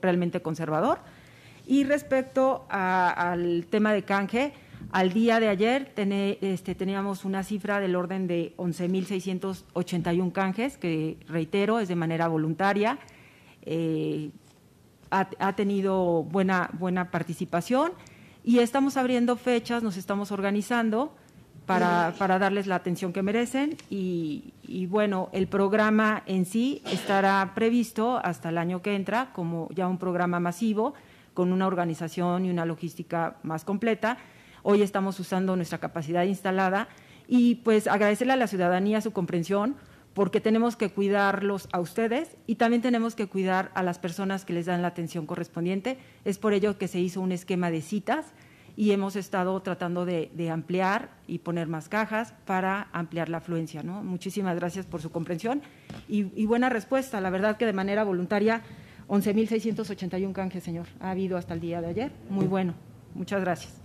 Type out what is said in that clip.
realmente conservador. Y respecto al tema de canje, al día de ayer este, teníamos una cifra del orden de 11.681 canjes, que reitero, es de manera voluntaria. Eh, ha, tenido buena, buena participación y estamos abriendo fechas, nos estamos organizando para, darles la atención que merecen y, y, bueno, el programa en sí estará previsto hasta el año que entra como ya un programa masivo con una organización y una logística más completa. Hoy estamos usando nuestra capacidad instalada y pues agradecerle a la ciudadanía su comprensión porque tenemos que cuidarlos a ustedes y también tenemos que cuidar a las personas que les dan la atención correspondiente. Es por ello que se hizo un esquema de citas y hemos estado tratando de, ampliar y poner más cajas para ampliar la afluencia. ¿no? Muchísimas gracias por su comprensión y, buena respuesta. La verdad que de manera voluntaria, 11.681 canjes, señor, ha habido hasta el día de ayer. Muy bueno. Muchas gracias.